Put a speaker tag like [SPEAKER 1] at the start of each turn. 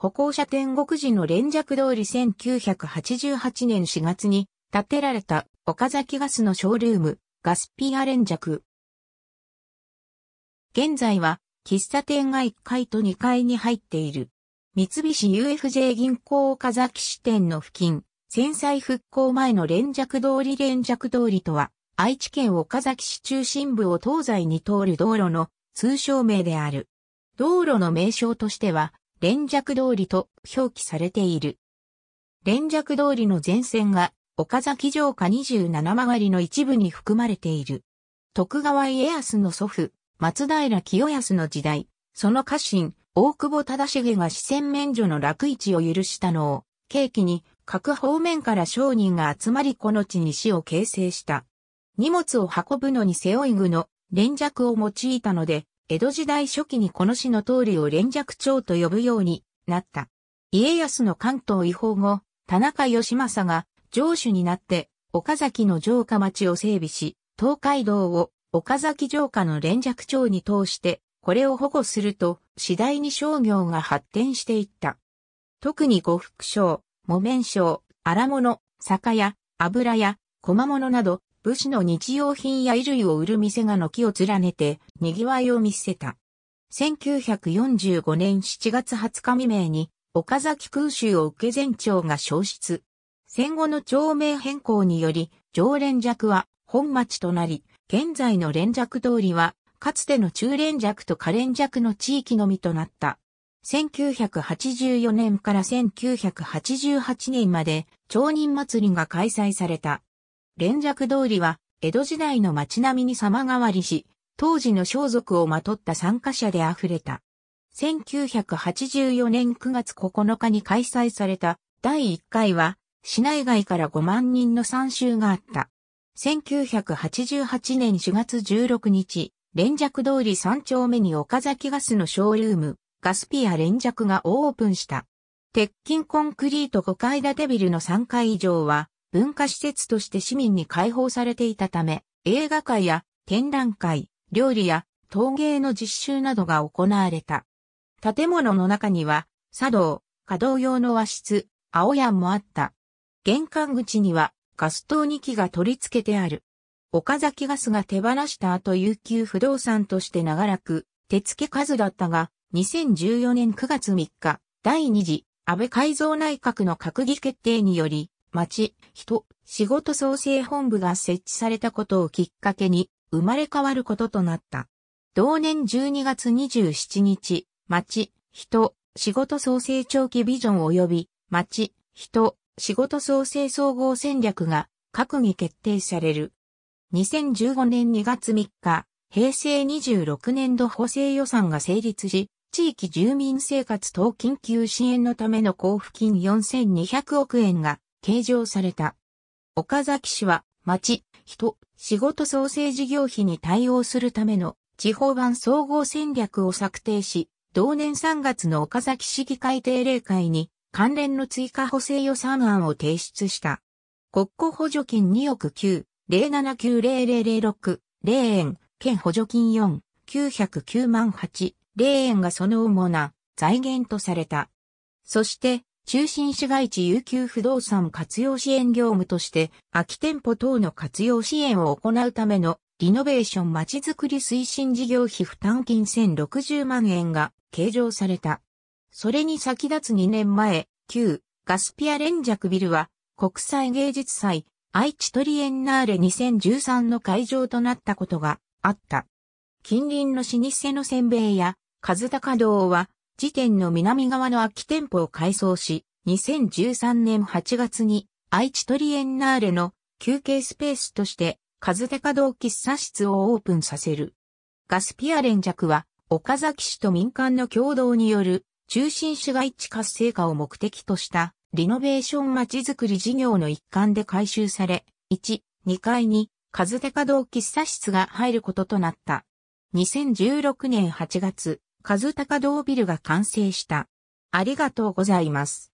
[SPEAKER 1] 歩行者天国時の連弱通り1988年4月に建てられた岡崎ガスのショールーム、ガスピア連弱。現在は喫茶店が1階と2階に入っている。三菱 UFJ 銀行岡崎支店の付近、戦災復興前の連弱通り連弱通りとは、愛知県岡崎市中心部を東西に通る道路の通称名である。道路の名称としては、連尺通りと表記されている。連尺通りの前線が岡崎城下27曲りの一部に含まれている。徳川家康の祖父、松平清康の時代、その家臣、大久保忠重が四川免除の楽市を許したのを、契機に各方面から商人が集まりこの地に市を形成した。荷物を運ぶのに背負い具の連尺を用いたので、江戸時代初期にこの市の通りを連尺町と呼ぶようになった。家康の関東移法後、田中義政が城主になって岡崎の城下町を整備し、東海道を岡崎城下の連尺町に通して、これを保護すると次第に商業が発展していった。特に呉服商、木綿商、荒物、酒屋、油屋、小間物など武士の日用品や衣類を売る店が軒を連ねて、賑わいを見せた。1945年7月20日未明に、岡崎空襲を受け全町が消失。戦後の町名変更により、常連弱は本町となり、現在の連弱通りは、かつての中連弱と下連弱の地域のみとなった。1984年から1988年まで、町人祭りが開催された。連尺通りは、江戸時代の街並みに様変わりし、当時の装束をまとった参加者で溢れた。1984年9月9日に開催された第1回は、市内外から5万人の参集があった。1988年4月16日、連尺通り3丁目に岡崎ガスのショールーム、ガスピア連尺がオープンした。鉄筋コンクリート5階建てビルの3階以上は、文化施設として市民に開放されていたため、映画会や展覧会、料理や陶芸の実習などが行われた。建物の中には、茶道、稼働用の和室、青屋もあった。玄関口にはガス灯2基が取り付けてある。岡崎ガスが手放した後有給不動産として長らく手付け数だったが、2014年9月3日、第2次安倍改造内閣の閣議決定により、町、人、仕事創生本部が設置されたことをきっかけに生まれ変わることとなった。同年12月27日、町、人、仕事創生長期ビジョン及び町、人、仕事創生総合戦略が閣議決定される。2015年2月3日、平成26年度補正予算が成立し、地域住民生活等緊急支援のための交付金4200億円が計上された。岡崎市は、町、人、仕事創生事業費に対応するための地方版総合戦略を策定し、同年3月の岡崎市議会定例会に関連の追加補正予算案を提出した。国庫補助金2億9、0790006、0円、県補助金4、909万8、0円がその主な財源とされた。そして、中心市街地有給不動産活用支援業務として、空き店舗等の活用支援を行うためのリノベーションまちづくり推進事業費負担金1060万円が計上された。それに先立つ2年前、旧ガスピア連弱ビルは国際芸術祭愛知トリエンナーレ2013の会場となったことがあった。近隣の老舗のせんべいや、和高堂は、時点の南側の空き店舗を改装し、2013年8月に愛知トリエンナーレの休憩スペースとしてカズテカ道喫茶室をオープンさせる。ガスピア連雀は岡崎市と民間の共同による中心市街地活性化を目的としたリノベーションまちづくり事業の一環で改修され、1、2階にカズテカ道喫茶室が入ることとなった。2016年8月、カズテカ堂ビルが完成した。ありがとうございます。